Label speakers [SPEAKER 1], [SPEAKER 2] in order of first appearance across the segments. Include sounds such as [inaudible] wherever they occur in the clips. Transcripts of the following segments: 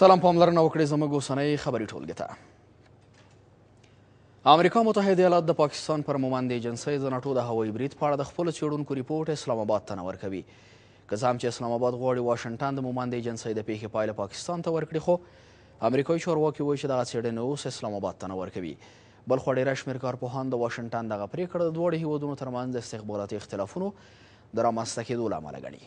[SPEAKER 1] سلام پاملرنه وکړئ زموږ اوسنۍ خبري ټولګې ته امریکا متحده ایالات د پاکستان پر مومند ایجنسۍ د ناټو د هوایي برید په اړه د خپلو څېړونکو ریپورټ اسلام آباد ته نه ورکوي که څه هم چې اسلام آباد غواړي واشنګټن د مومند ایجنسۍ د پیښې پایله پاکستان ته ورکړي خو امریکایي چارواکي وایي چې دغه څېړنې اوس اسلام آباد ته نه ورکوي بل خوا ډېره شمېر کارپوهان د واشنګټن دغه پرېکړه د دواړو هېوادونو ترمنځ د استخباراتي اختلافونو د رامنځته کېدو له امله ګڼي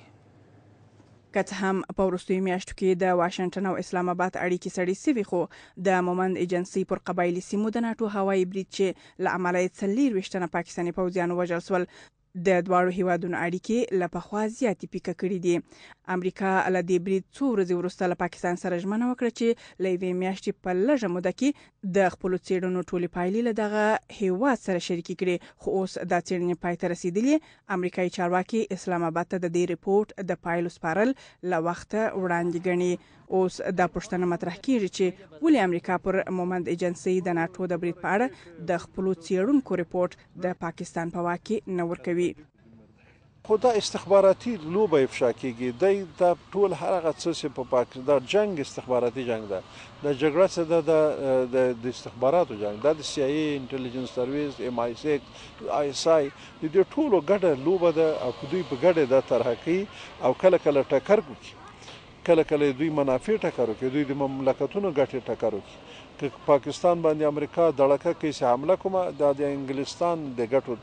[SPEAKER 2] که څه هم په وروستیو میاشتو کې د واشنگټن او اسلام آباد اړیکې سړې سوي خو د مومند ایجنسی پر قبایلی سیمو د ناتو هوایي برید چې له امله یې څلور ویشتنه پاکستاني پوځیان وژل سول د دواړو هیوادونو اړیکې له پخوا زیاتې پیکه کړې دي امریکا له دې برید څو ورځې وروسته له پاکستان سره ژمنه وکړه چې له یوې میاشتې په لږه موده کې د خپلو څېړنو ټولې پایلې له دغه هیواد سره شریکې کړي خو اوس دا څېړنې پای ته رسیدلې امریکایي چارواکي اسلام آباد ته د دې ریپورت د پایلو سپارل له وخته وړاندې ګڼي اوس دا پښتنه مطرح کیږي چې ولې امریکا پر مومند ایجنسی د ناتو د بریټ په اړه د خپل څیړونکو ریپورت د پاکستان په واکې نه ورکوي
[SPEAKER 3] خو دا استخباراتي لوبه افشا کیږي د دا ټول هرغه څه چې په پاکستان د جنگ استخباراتي جنگ ده د جګړه څه ده د د استخباراتو جنگ ده د سی آی انټيليجنس سرویس ایم آی 6 آی اس آی د ټولو ګډه لوبه ده او دوی په ګډه د ترحقي او کله کله ټکر کوي کله کله دوی منافع ټکرو کې دوی د مملکتونو ګټې ټکرو کې که پاکستان باندې امریکا دړکه کې چې حمله کومه د انګلستان د ګټو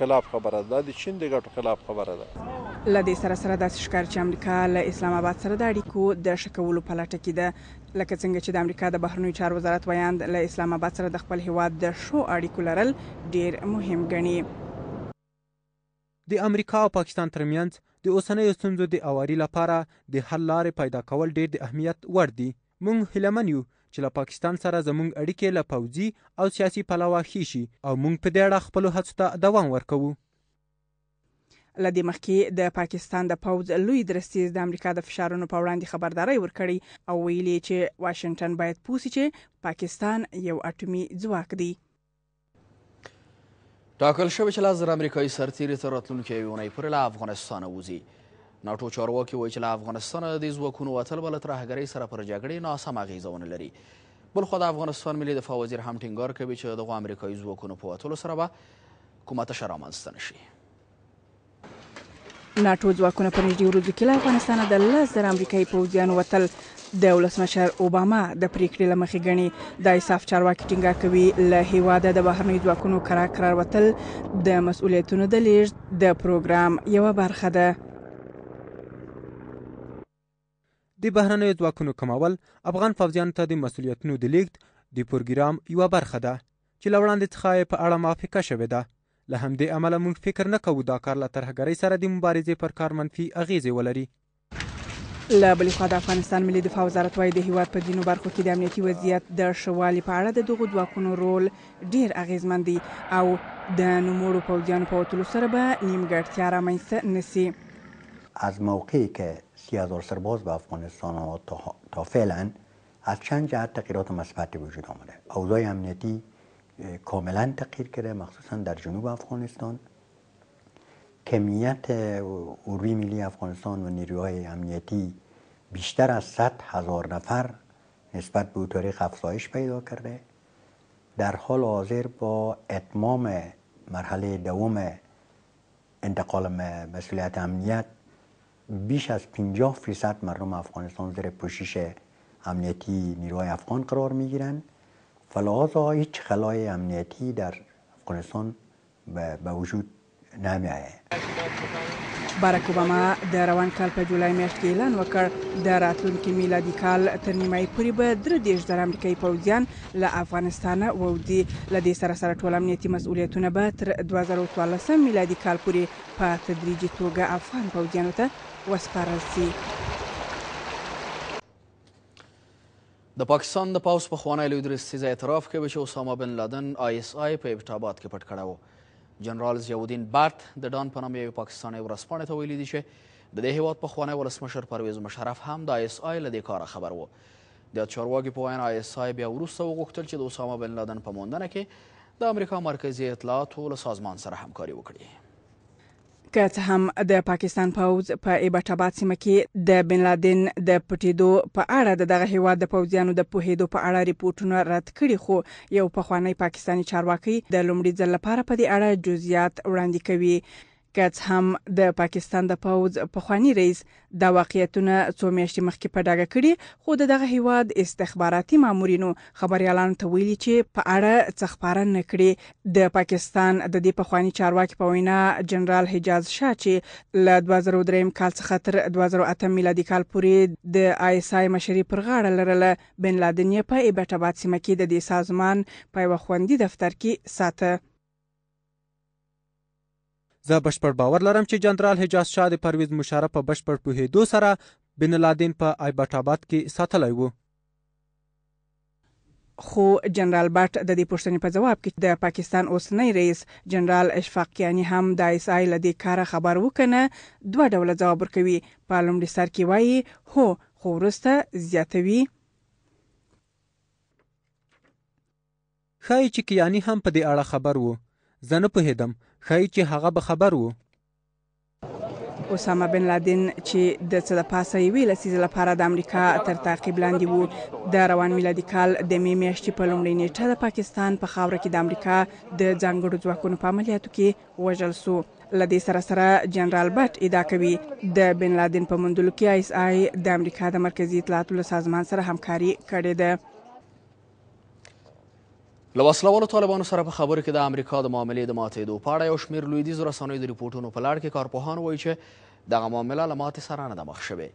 [SPEAKER 3] خلاف خبره ده د چین د ګټو خلاف خبره
[SPEAKER 2] ده لدی سره سره د شکار چې امریکا له اسلام آباد سره د اړیکو د شکولو په لټه کې ده لکه څنګه چې د امریکا د بهرنیو چارو وزارت ویاند له اسلام آباد سره د خپل هیواد د شو اړیکو لرل ډیر مهم ګڼي
[SPEAKER 3] د امریکا او پاکستان ترمنځ د اوسنیو ستونزو د اواري لپاره د حل لارې پیدا کول ډیر د اهمیت وړ دي موږ هیلمن یو چې له پاکستان سره زموږ اړیکې له پوځي او سیاسي پلوه ښې شي او موږ په دې اړه خپلو هڅو ته دوام ورکوو
[SPEAKER 2] له دې مخکې د پاکستان د پوز لوی درستیز د امریکا د فشارونو په وړاندې خبرداري ورکړي او ویلي چې واشنگټن باید پوسی چې پاکستان یو اټومي ځواک دی
[SPEAKER 1] ټاکل شوی چې لس زره امریکایي سرتیري تر راتلونکې یونۍ پورې له افغانستانه وځي ناټو چارواکي وایي چې له افغانستانه د دې ځواکونو وتل به له ترهګرۍ سره پر جګړې ناسم اغیزه ونه لري بلخوا د افغانستان ملي دفاع وزیر هم ټینګار کوي چې دغو امریکایي ځواکونو په وتلو سره به کومه تشه رامنځته نشي
[SPEAKER 2] ناټو ځواکونه په نږدې ورځو کې له افغانستانه د لس زره امریکایي پوځیان وتل د ولسمشر اوباما د پریکړې لمخې غني د انصاف چارواکي ټینګار کوي له هیواده د بهرنیو ځواکونو کرا قرار وتل د مسولیتونو د لیږد د پروګرام یو برخه ده
[SPEAKER 3] د بهرنیو ځواکونو کمول افغان فوجیانو ته د مسولیتونو د لیږد د پروګرام یو برخه ده چې لوړاندې څخه په اړه موافقه شوې ده له همدې امله موږ فکر نه کوو دا کار له ترهګرۍ سره د مبارزې پر کار منفي اغیزې ولري
[SPEAKER 2] له بلې خوا د افغانستان ملي دفاع وزارت وایي د هیواد په دینو برخو کې د امنیتي وضعیت د شوالي په اړه د دغو ځواکونو رول ډیر اغیزمن دی او د نوموړو پوځیانو په وتلو سره به نیمګړتیا رامنځته نسی
[SPEAKER 3] از موقعی که سی هزار سرباز به افغانستان ها تا, تا فعلا از چند جهت تغییرات مثبت به وجود آمده اوضاع امنیتی کاملا تغییر کرده مخصوصا در جنوب افغانستان کمیت اروی ملی افغانستان و نیروهای امنیتی بیشتر از 100 هزار نفر نسبت به تاریخ افزایش پیدا کرده در حال حاضر با اتمام مرحله دوم انتقال مسئولیت امنیت بیش از 50 فیصد مردم افغانستان زیر پوشش امنیتی نیروهای افغان قرار می گیرند و هیچ خلای امنیتی در افغانستان به وجود نامه
[SPEAKER 2] بارک اوباما د روان کال په جولای میاشت کې اعلان وکړ د راتلونکي میلادي کال تر نیمایي پورې به درې دېرش زره امریکایي پوځیان له افغانستانه وودي له دې سره سره ټول امنیتي مسؤلیتونه به تر 2014 میلادي کال پورې په تدریجي توګه افغان پوځیانو ته وسپارل شي
[SPEAKER 1] د پاکستان د پاوس په خوانی لوی درستیز اعتراف کوي چې اسامه بن لادن آی اس آی په ارتباط کې پټ کړو جنرال ضیاءالدین بارت د ډان په نامه یوې پاکستانۍ ورځپاڼې ته ویلي دي چې د دې هیواد پخوانی ولسمشر پرویز مشرف هم د آی اس آی له دې کاره خبر و د چارواکي په وینا آی اس آی بیا وروسته وغوښتل چې د اسامه بن لادن په موندنه کې د امریکا مرکزي اطلاعاتو له سازمان سره همکاري وکړي
[SPEAKER 2] که څه هم د پاکستان پوز په پا ایبټاباد سیمه کې د بن لادن د پټیدو په اړه د دغه هیواد د پوزیانو د پوهېدو په اړه ریپورتونه رد کړي خو یو پخوانی پاکستانی چارواکي د لومړي ځل لپاره په دې اړه جزئیات وړاندې کوي که هم د پاکستان د پوز پخوانی رئیس د واقعیتونو څو میاشتې مخکې په ډاګه کړي خو دغه هیواد استخباراتي مامورینو خبريالانو ته ویلي چې په اړه څه خبره نکړي د پاکستان د دې پخوانی چارواکي په وینا جنرال حجاز شاه چې ل 2003 کال څخه تر 2008 میلادي کال پورې د آی اس آی مشري پر غاړه لرله بن لادن یې په ایبټاباد سیمه کې د دې سازمان په وخوندي دفتر کې ساته
[SPEAKER 3] زه بشپړ باور لرم چې جنرال حجاز شاه د پرویز مشرف په بشپړ پوهېدو سره بن لادن په آیبټ آباد کې ساتلی وو
[SPEAKER 2] خو جنرال بټ د دې پوښتنې په جواب کې د پاکستان اوسنی رئیس جنرال اشفاق یعنی هم د ایس آی لدی کار خبر وکنه دوه ډول جواب ورکوي په لومړي سر کې وایي هو خو ورسته زیاتوي
[SPEAKER 3] خای چې کیانی هم په دې اړه خبر وو زنه په هدم خای چې هغه به خبر وو
[SPEAKER 2] اسامه بن لادن چې د څه د پاسه وی لسیز لپاره د امریکا تر تعقیب لاندې وو د روان میلادي کال د می میاشتې په لومړۍ نیټه د پاکستان په خاوره کې د امریکا د ځنګړو ځواکونو په عملیاتو کې وژل شو لدې سره سره جنرال بټ ادا کوي د بن لادن په منډلو کې آی اس آی د امریکا د مرکزی اطلاعاتو سازمان سره همکاري کړې ده
[SPEAKER 1] له وسلوالو طالبانو سره په خبرو کې د امریکا د معاملې د ماتېدو په اړه یو شمېر لویدیځو رسنیو د ریپورټونو په لړ کې کارپوهان وایي چې دغه معامله له ماتې سره نه ده مخ شوې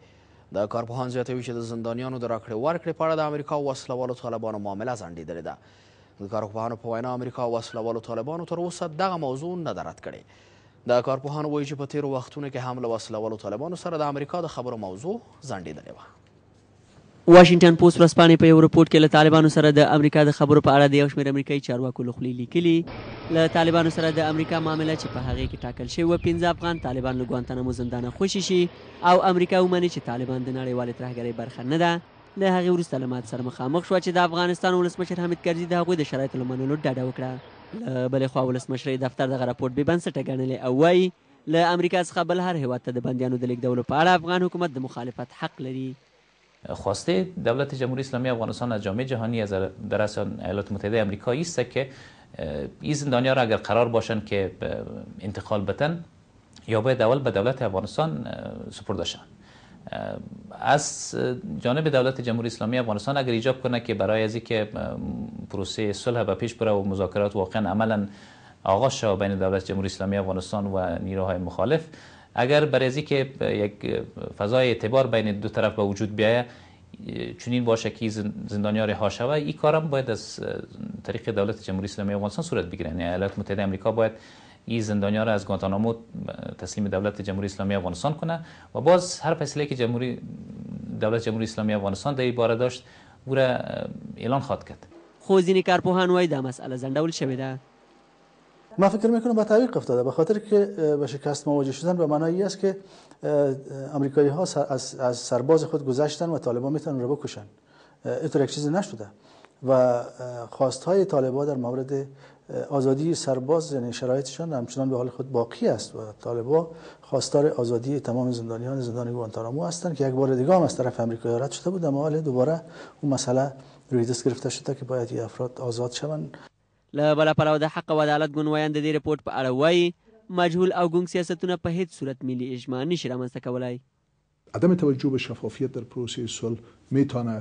[SPEAKER 1] د کارپوهان زیاتوي چې د زندانیانو د راکړې ورکړې په اړه د امریکا او وسلوالو طالبانو معامله ځنډېدلې ده د کارپوهانو په وینا امریکا او وسلوالو طالبانو تر اوسه دغه موضوع نه ده رد کړې د کارپوهانو وایي چې په تېرو وختونو کې هم له وسلوالو طالبانو سره د امریکا د خبرو موضوع ځنډېدلې وه
[SPEAKER 4] واشنگټن پوسټ ورځپاڼې په یو رپورټ کې له طالبانو سره د امریکا د خبرو په اړه د یو شمېر امریکایي چارواکو له خولې لیکلي له طالبانو سره د امریکا معامله چې په هغې کې ټاکل شوی و پنځه افغان طالبان له ګوانتانامو زندانه خوشي شي او امریکا ومني چې طالبان د نړیوالې ترهګرۍ برخه نه ده له هغې وروسته له مات سره مخامخ شوه چې د افغانستان ولسمشر حامد کرزي د هغوی د شرایطو له منلو ډډه وکړه له بلې خوا ولسمشرۍ دفتر دغه رپورټ بې بنسټه ګڼلی او وایي له امریکا څخه بل هر هېواد ته د بندیانو د لیږدولو په اړه افغان حکومت د مخالفت
[SPEAKER 5] حق لري خواسته دولت جمهوری اسلامی افغانستان از جامعه جهانی از در ایالات متحده امریکایی است که این زندانیا را اگر قرار باشن که انتقال بتن یا باید اول به دولت افغانستان سپرده شن از جانب دولت جمهوری اسلامی افغانستان اگر ایجاب کنه که برای از که پروسه صلح به پیش بره و مذاکرات واقعا عملا آغاز شود بین دولت جمهوری اسلامی افغانستان و نیروهای مخالف اگر برای که یک فضای اعتبار بین دو طرف به وجود بیایه چنین باشه که زندانیان رها شوه این کارم باید از طریق دولت جمهوری اسلامی افغانستان صورت بگیره یعنی ایالات متحده آمریکا باید این زندانیا را از گوانتانامو تسلیم دولت جمهوری اسلامی افغانستان کنه و باز هر فیصله که جمهوری دولت جمهوری اسلامی افغانستان در باره داشت او را اعلان خواد کرد خوزینی
[SPEAKER 4] کارپوهان وای دا مسئله زنده ول شویده
[SPEAKER 1] ما فکر میکنم به تعویق افتاده به خاطر که به شکست مواجه شدن به معنی است که امریکایی ها از سرباز خود گذشتن و طالبان میتونن رو بکشن اینطور یک چیزی نشده و خواست های طالبان در مورد آزادی سرباز یعنی شرایطشان همچنان به حال خود باقی است و طالبا خواستار آزادی تمام زندانیان زندان گوانتانامو هستند که یک بار دیگه هم از طرف امریکا رد شده بود اما حال دوباره اون مسئله روی دست گرفته شده که باید افراد آزاد شوند
[SPEAKER 4] له بله پلوه د حق او عدالت ګونویان د دې رپورټ په اړه وایي مجهول او ګونګ سیاستونه په هیڅ صورت ملي اجماع نشي رامنځته کولی
[SPEAKER 1] عدم توجه به شفافیت
[SPEAKER 3] در پروسه صلح میتونه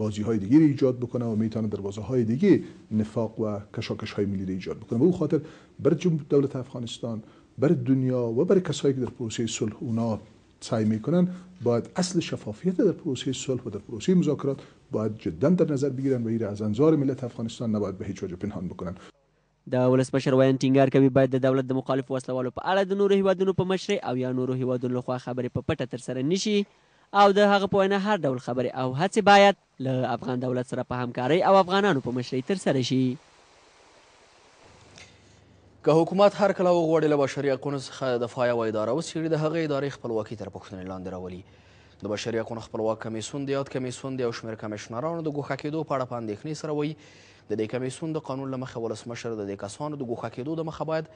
[SPEAKER 3] بازی های دیگه ایجاد بکنه و میتونه در بازه های دیگه نفاق و کشاکش های ملی ایجاد بکنه و او خاطر بر دولت افغانستان بر دنیا و بر کسایی که در پروسه صلح اونا سعی میکنن باید اصل شفافیت در پروسه صلح و در پروسه مذاکرات باید جدا در نظر بگیرن و ایره از انظار ملت
[SPEAKER 4] افغانستان نباید به هیچ وجه پنهان بکنن د ولسمشر وین ټینګار کوي باید د دولت د مخالف وسلوالو په اړه د نورو هیوادونو په مشرۍ او یا نورو هیوادونو لخوا خبرې په پټه ترسره نشي او د هغه په وینا هر ډول خبرې او هڅې باید له افغان دولت سره په همکارۍ او افغانانو
[SPEAKER 1] په مشرۍ ترسره شي که حکومت هر کله وغواړي له بشري حقونو څخه دفاع یوه اداره وڅېړي د هغې ادارې خپلواکي تر پوښتنې لاندې راولي د بشري حقونو خپلواک کمیسیون د یاد کمیسیون د یو شمېر کمیشنرانو د ګوښه کېدو په اړه په اندېښنې سره وایي د دې کمیسیون د قانون له مخې ولسمشر د دې کسانو د ګوښه کېدو د مخه باید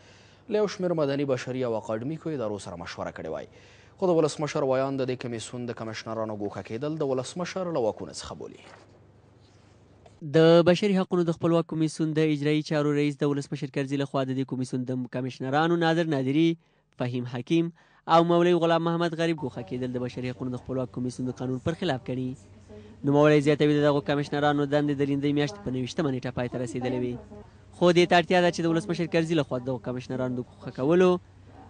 [SPEAKER 1] له یو شمېر مدني بشري او اکاډمیکو ادارو سره مشوره کړې وای خو د ولسمشر ویان د دې کمیسیون د کمیشنرانو ګوښه کېدل د ولسمشر له واکونو څخه بولي
[SPEAKER 4] د بشري حقوقو د خپلواک کمیسیون د اجرایی چارو رئیس د ولسمشر کرزي له خوا د کمیسیون د کمشنرانو نادر نادری فهیم حکیم او مولوي غلام محمد غریب ګوښه کېدل د بشري حقوقو د خپلواک کمیسیون د قانون پر خلاف کړي نو مولوي زیاتوي د دغو کمشنرانو دندې د لیندۍ میاشتې په نوي نیټه پای ته رسېدلې وي خو دې ته اړتیا ده چې د ولسمشر کرزي لخوا دغو کمشنرانو د ګوښه کولو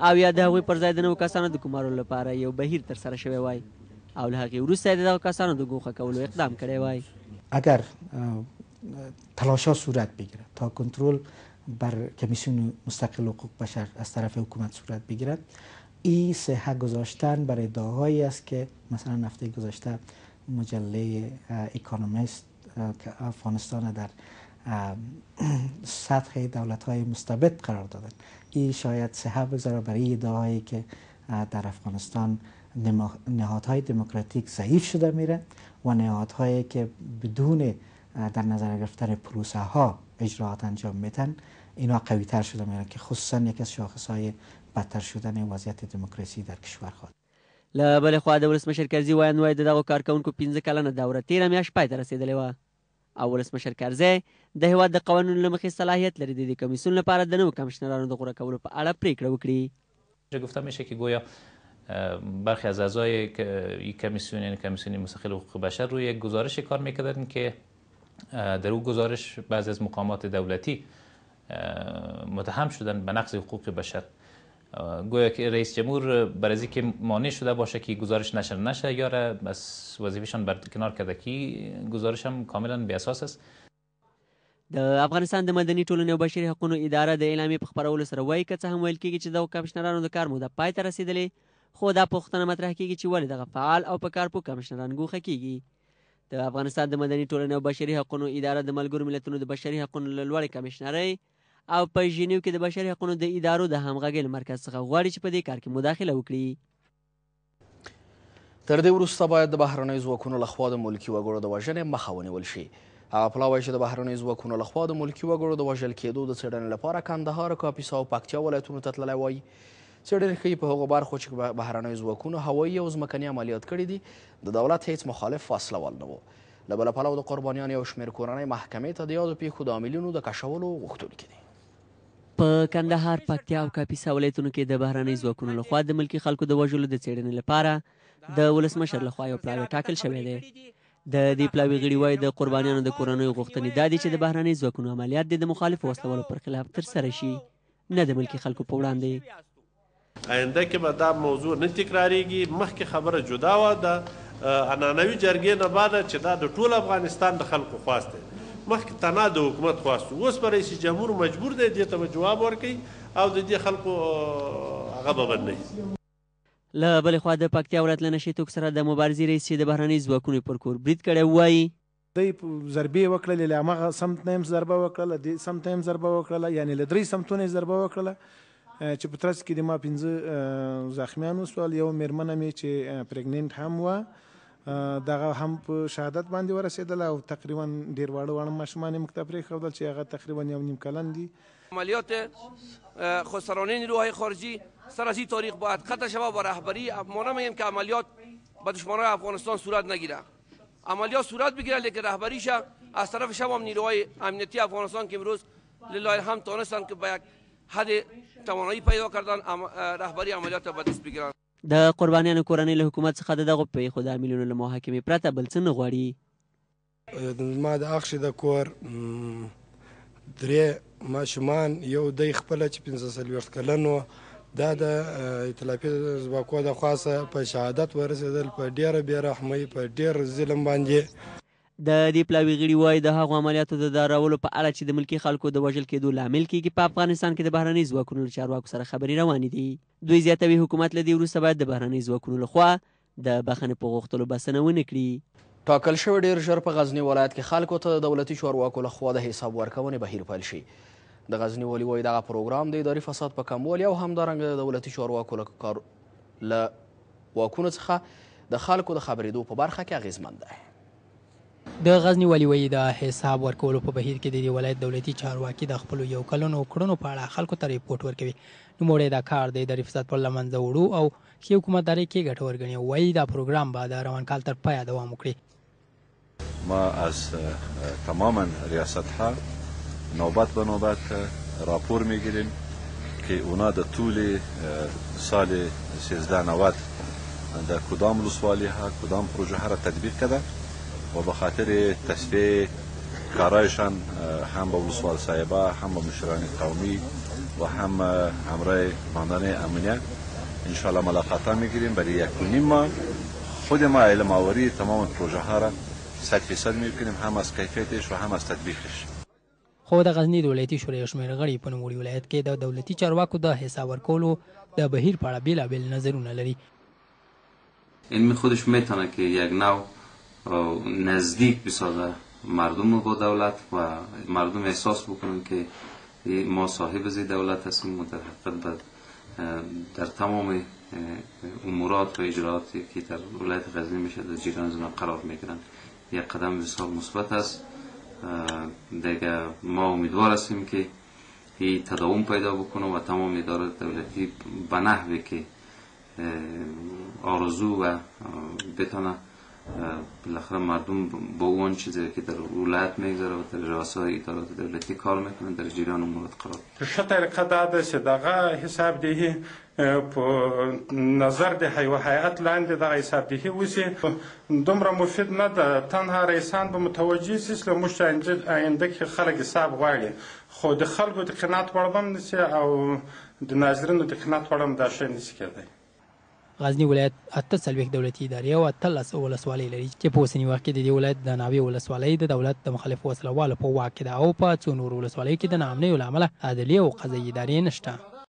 [SPEAKER 4] او یا د هغوی پر ځای د نوو کسانو د ګمارلو لپاره یو بهیر ترسره شوی وای او له هغې وروسته یې د دغو کسانو د ګوښه کولو اقدام کړی وای
[SPEAKER 3] اگر تلاشا صورت بگیرد تا کنترل بر کمیسیون مستقل حقوق بشر از طرف حکومت صورت بگیرد این صحه گذاشتن برای دعایی است که مثلا نفته گذاشته مجله اکانومیست که افغانستان در [clears throat] سطح دولت های مستبد قرار دادن این شاید صحه بگذاره برای دعایی که در افغانستان نهادهای دموکراتیک ضعیف شده میره و نهادهایی که بدون در نظر گرفتن پروسه ها اجراعات انجام میتن اینا قوی تر شده میرن که خصوصا یکی از شاخص های بدتر شدن وضعیت دموکراسی در کشور خواهد
[SPEAKER 4] له بلې خوا د ولسمشر کرزي ویاندوی د دغو کارکوونکو پنځه کلنه دوره تېره میاشت پای ته رسېدلې وه او ولسمشر کرزی د هیواد د قوانینو له مخې صلاحیت لري د دې کمیسیون لپاره د نوو کمیشنرانو د غوره کولو په اړه پریکړه وکړي
[SPEAKER 5] گفته میشه که گویا برخی از اعضای این کمیسیون یعنی کمیسیون مستقل حقوق بشر روی یک گزارش کار میکردن که در او گزارش بعضی از مقامات دولتی متهم شدن به نقض حقوق بشر گویا که رئیس جمهور برای اینکه مانع شده باشه که گزارش نشر نشه یا را بس وظیفشان بر کنار کرده که گزارش هم کاملا بی اساس است د
[SPEAKER 4] افغانستان د مدني ټولنې او بشري حقوقو اداره د اعلامیې په خبرولو سره وایي که څه هم ویل کېږي چې د کمشنرانو د کار موده پای ته رسیدلې خو دا پوښتنه مطرح کېږي چې ولې دغه فعال او په کار پوه کمشنران ګوښه کېږي د افغانستان د مدني ټولنې او بشري حقوقو اداره د ملګرو ملتونو د بشري حقوقو له لوړې کمشنرۍ او په ژنیو کې د بشري حقوقو د ادارو د همغږۍ
[SPEAKER 1] له مرکز څخه غواړي چې په دې کار کې مداخله وکړي تر دې وروسته باید د بهرنیو ځواکونو لخوا د ملکي وګړو د وژنې مخه ونیول شي هغه پلاوی چې د بهرنیو ځواکونو لخوا د ملکي وګړو د وژل کېدو د څېړنې لپاره کندهار کاپیسا او پکتیا ولایتونو ته تللی وایي څېړنې ښیي په هغو برخو چې بهرنیو ځواکونو هوایي او ځمکني عملیات کړي دي د دولت هیڅ مخالف فاصله وال نه و له بله پلوه د قربانیان یو شمېر کورنۍ محکمې ته د یادو پیښو د عاملینو د کشولو غوښتونکي دي
[SPEAKER 4] په کندهار، پکتیا او کاپیسا ولایتونو کې د بهرنۍ ځواکونو لخوا د ملکی خلکو د وژلو د څېړنې لپاره د ولسمشر لخوا یو پلاوی ټاکل شوی دی د دې پلاوي غړي وایي د قربانیانو د کورنیو غوښتنې دا دي چې د بهرنۍ ځواکونو عملیات د مخالفو وسلوالو پر خلاف ترسره شي نه د ملکی خلکو په وړاندې
[SPEAKER 5] آینده کې به دا موضوع نه تکراریږي مخکې خبره جدا وه د انانوي جرګې نه بعد چې دا د ټول افغانستان د خلکو خواست دی مخکې تنا د حکومت خواستو اوس پر رئیس جمهور مجبور دی دې ته جواب ورکړي او د دې خلکو هغه به بند نه
[SPEAKER 4] له بلې خوا د پکتیا ولایت له نشي توک سره د مبارزې رئیس د بهرنۍ ځواکونو پر کور برید کړی وایي دی ضربې وکړلې له هغه سمت نه هم ضربه وکړله دې سمت نه هم ضربه وکړله یعنې له درې سمتونو یې ضربه وکړله چې په
[SPEAKER 3] ترڅ کې د ما پنځه زخمیان وسول یو میرمنه مې چې پریګننت هم وه دغه هم په شهادت باندې ورسېدل او تقریبا ډیر واړه واړه ماشومان یې موږ ته پرېښودل چې هغه تقریبا یو نیم کلن دي
[SPEAKER 1] عملیات خسرانه نیروهای خارجی سر از این تاریخ باید قطع شود با رهبری ما نمیگیم که عملیات به دشمنان افغانستان صورت نگیره عملیات صورت بگیره لیکن رهبریش از طرف شما نیروهای امنیتی افغانستان که امروز لله الحمد تانستن که به یک حد توانایی پیدا کردن رهبری عملیات به دست بگیرن
[SPEAKER 4] د قربانیانو کورنۍ له حکومت څخه د دغو پیښو د عاملونو له محاکمې پرته بل څه نه غواړي زما د اخښې د کور
[SPEAKER 1] درې ماشومان یو دی خپله چې پنځه څلوېښت کلن و دا د ائتلافي ځواکو د خاصه په شهادت ورسېدل په ډېره بې
[SPEAKER 4] رحمۍ په ډېر ظلم باندې د دې پلاوي غړي وایي د هغو عملیاتو د دارولو په اړه چې د ملکي خلکو د وژل کېدو لامل کېږي په افغانستان کې د بهرنۍ ځواکونو له چارواکو سره خبرې روانې دي دوی زیاتوي حکومت له دې وروسته باید د بهرنۍ ځواکونو لخوا د بخښنې په غوښتلو
[SPEAKER 1] بسنه ونه کړي ټاکل شوی ډیر ژر په غزنی ولایت کې خلکو ته د دولتي چارواکو لخوا د حساب ورکونې بهیر پیل شي د غزنی والي وایي دغه پروګرام د اداري فساد په کموالي او همدارنګه د دولتي چارواکو له کار له واکونو څخه د خلکو د خبرېدو په برخه کې اغیزمن دی د غزنی والی وایي د حساب ورکولو په بهیر کې د دې ولایت دولتي چارواکي د خپلو یو کلنو کړنو په اړه خلکو ته ریپورټ ورکوي نوموړی دا کار د اداري فساد پر له منځه وړو او ښې حکومتدارۍ کې ګټور ګڼي وایي دا پروګرام به د روان کال تر پایه دوام وکړي
[SPEAKER 3] ما از تماما ریاست ها نوبت به نوبت راپور میگیریم که اونا در طول سال 1390 در کدام لسوالی ها کدام پروژه ها را تطبیق کرده و به خاطر تصفیه کارایشان هم با ولسوال صاحبه هم با مشران قومی و هم همراه ماندن امنیه انشاءالله ملاقاتا میگیریم برای یک و نیم ماه خود ما علم آوری تمام پروژه ها را صد فیصد میکنیم هم از کیفیتش و هم از تطبیقش
[SPEAKER 1] خو د غزنی دولتي شورا یو شمېر غړي په نوموړي ولایت کې د دولتي چارواکو د حساب ورکولو د بهیر په اړه بېلابېل نظرونه لري
[SPEAKER 5] علم خودش میتونه که یک نو نزدیک بسازه مردم با دولت و مردم احساس بکنن که ما صاحب زی دولت هستیم و در حقیقت در تمام امورات و اجراتی که در ولایت غزنی میشه در جیران زنا قرار میگیرن یک قدم بسیار مثبت است دیگه ما امیدوار هستیم که این تداوم پیدا بکنه و تمام ادارات دولتی به نحوی که آرزو و بتونه بالاخره مردم با اون چیزی که در ولایت میگذره و در رؤسای ادارات دولتی کار میکنن در جریان امور قرار
[SPEAKER 3] ښه طریقه دا ده چې دغه حساب دهی په نظر د حیوه هیئت لاندې دغه حساب دهی وشي دومره مفید نه ده تنها رئیسان به متوجه شي چې موږ آینده کې خلک حساب غواړي خو د خلکو د قناعت وړ به هم او د ناظرینو د قناعت وړ هم دا شی نشي کېدی
[SPEAKER 1] غزنی ولایت اته څلوېښت دولتي ادارې او اتلس ولسوالۍ لري چې په اوسني وخت کې د دې ولایت د ناوې ولسوالۍ د دولت د مخالفو وسلوالو په واک کې ده او په څو نورو ولسوالیو کې د ناامنیو له امله عدلي او قضایي ادارې نشته